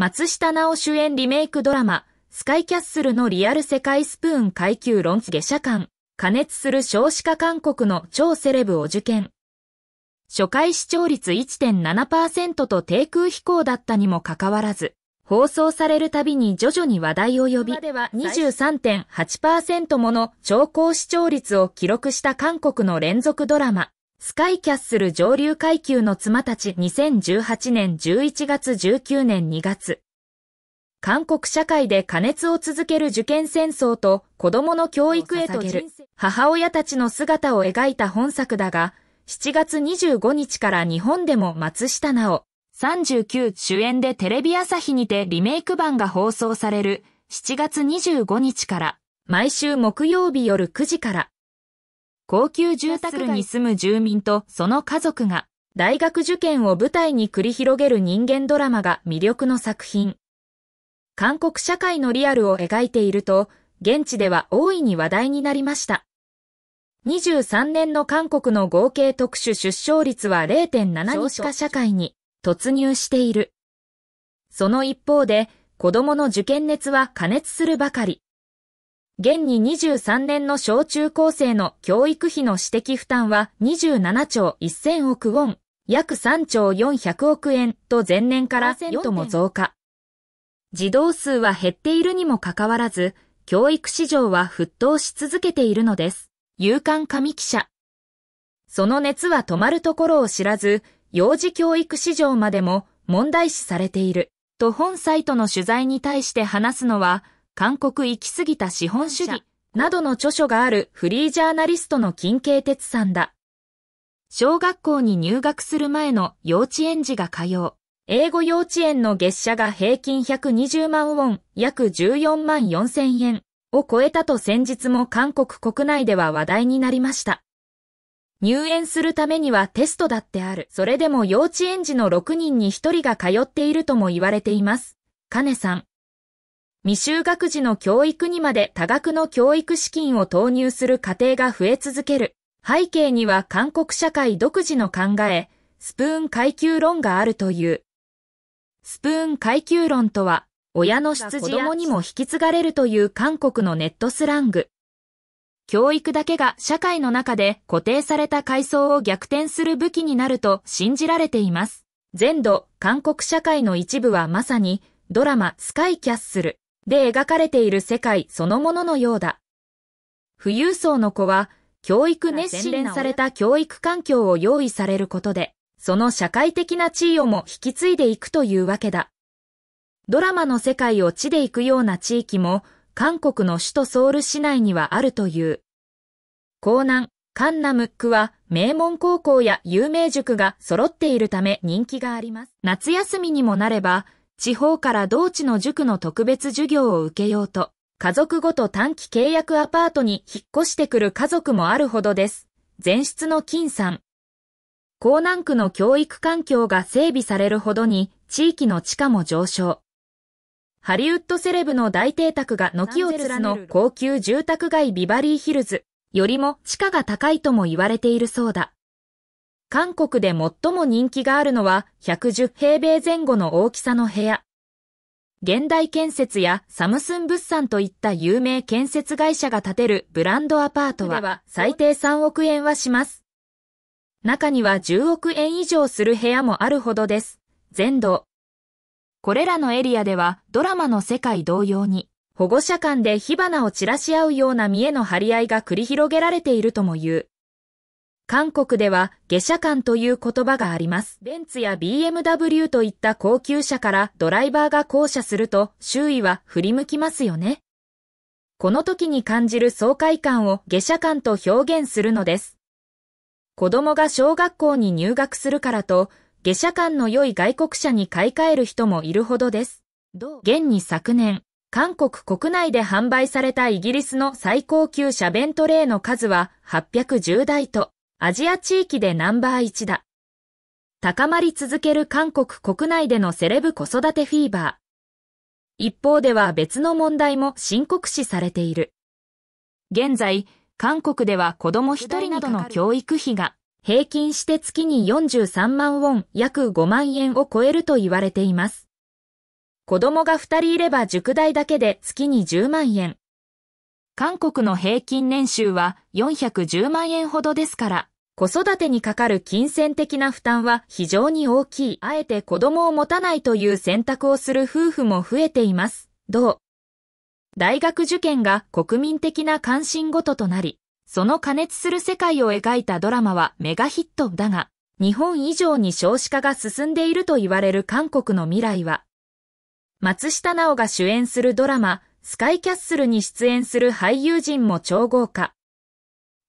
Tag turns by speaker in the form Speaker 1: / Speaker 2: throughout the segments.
Speaker 1: 松下奈緒主演リメイクドラマ、スカイキャッスルのリアル世界スプーン階級論下社間、加熱する少子化韓国の超セレブお受験。初回視聴率1.7%と低空飛行だったにもかかわらず、放送されるたびに徐々に話題を呼び、では23.8%もの超高視聴率を記録した韓国の連続ドラマ、スカイキャッスル上流階級の妻たち2018年11月19年2月。韓国社会で加熱を続ける受験戦争と子供の教育へとる母親たちの姿を描いた本作だが、7月25日から日本でも松下奈緒39主演でテレビ朝日にてリメイク版が放送される7月25日から毎週木曜日夜9時から高級住宅に住む住民とその家族が、大学受験を舞台に繰り広げる人間ドラマが魅力の作品。韓国社会のリアルを描いていると、現地では大いに話題になりました。23年の韓国の合計特殊出生率は0.7 2化社会に突入している。その一方で、子供の受験熱は加熱するばかり。現に23年の小中高生の教育費の指摘負担は27兆1000億ウォン、約3兆400億円と前年から4も増加。児童数は減っているにもかかわらず、教育市場は沸騰し続けているのです。勇敢紙記者。その熱は止まるところを知らず、幼児教育市場までも問題視されている。と本サイトの取材に対して話すのは、韓国行き過ぎた資本主義などの著書があるフリージャーナリストの金慶哲さんだ。小学校に入学する前の幼稚園児が通う。英語幼稚園の月謝が平均120万ウォン、約14万4千円を超えたと先日も韓国国内では話題になりました。入園するためにはテストだってある。それでも幼稚園児の6人に1人が通っているとも言われています。金さん。未就学児の教育にまで多額の教育資金を投入する家庭が増え続ける。背景には韓国社会独自の考え、スプーン階級論があるという。スプーン階級論とは、親の出自や子供にも引き継がれるという韓国のネットスラング。教育だけが社会の中で固定された階層を逆転する武器になると信じられています。全土、韓国社会の一部はまさに、ドラマ、スカイキャッスル。で描かれている世界そのもののようだ。富裕層の子は、教育熱心された教育環境を用意されることで、その社会的な地位をも引き継いでいくというわけだ。ドラマの世界を地で行くような地域も、韓国の首都ソウル市内にはあるという。江南、カンナムックは名門高校や有名塾が揃っているため人気があります。夏休みにもなれば、地方から同地の塾の特別授業を受けようと、家族ごと短期契約アパートに引っ越してくる家族もあるほどです。前室の金さん。港南区の教育環境が整備されるほどに地域の地価も上昇。ハリウッドセレブの大邸宅が軒を連の高級住宅街ビバリーヒルズよりも地価が高いとも言われているそうだ。韓国で最も人気があるのは110平米前後の大きさの部屋。現代建設やサムスン物産といった有名建設会社が建てるブランドアパートは最低3億円はします。中には10億円以上する部屋もあるほどです。全土。これらのエリアではドラマの世界同様に保護者間で火花を散らし合うような見栄の張り合いが繰り広げられているとも言う。韓国では下車感という言葉があります。ベンツや BMW といった高級車からドライバーが降車すると周囲は振り向きますよね。この時に感じる爽快感を下車感と表現するのです。子供が小学校に入学するからと、下車間の良い外国車に買い替える人もいるほどです。現に昨年、韓国国内で販売されたイギリスの最高級車ベントレーの数は810台と、アジア地域でナンバー1だ。高まり続ける韓国国内でのセレブ子育てフィーバー。一方では別の問題も深刻視されている。現在、韓国では子供一人などの教育費が平均して月に43万ウォン約5万円を超えると言われています。子供が二人いれば塾代だけで月に10万円。韓国の平均年収は410万円ほどですから、子育てにかかる金銭的な負担は非常に大きい。あえて子供を持たないという選択をする夫婦も増えています。どう大学受験が国民的な関心事となり、その加熱する世界を描いたドラマはメガヒットだが、日本以上に少子化が進んでいると言われる韓国の未来は、松下奈緒が主演するドラマ、スカイキャッスルに出演する俳優陣も超豪華。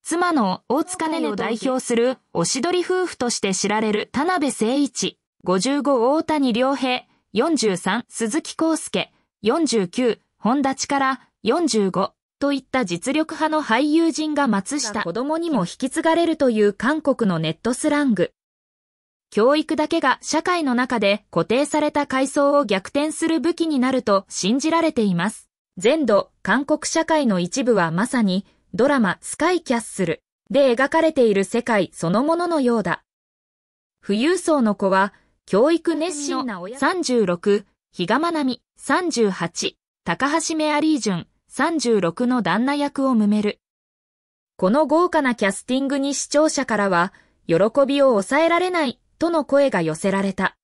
Speaker 1: 妻の大塚寧のを代表するおしどり夫婦として知られる田辺誠一、55大谷良平、43鈴木康介、49本田力、45といった実力派の俳優陣が松下子供にも引き継がれるという韓国のネットスラング。教育だけが社会の中で固定された階層を逆転する武器になると信じられています。全土、韓国社会の一部はまさにドラマスカイキャッスルで描かれている世界そのもののようだ。富裕層の子は、教育熱心な親36、比嘉愛美38、高橋メアリージュン36の旦那役を埋める。この豪華なキャスティングに視聴者からは、喜びを抑えられないとの声が寄せられた。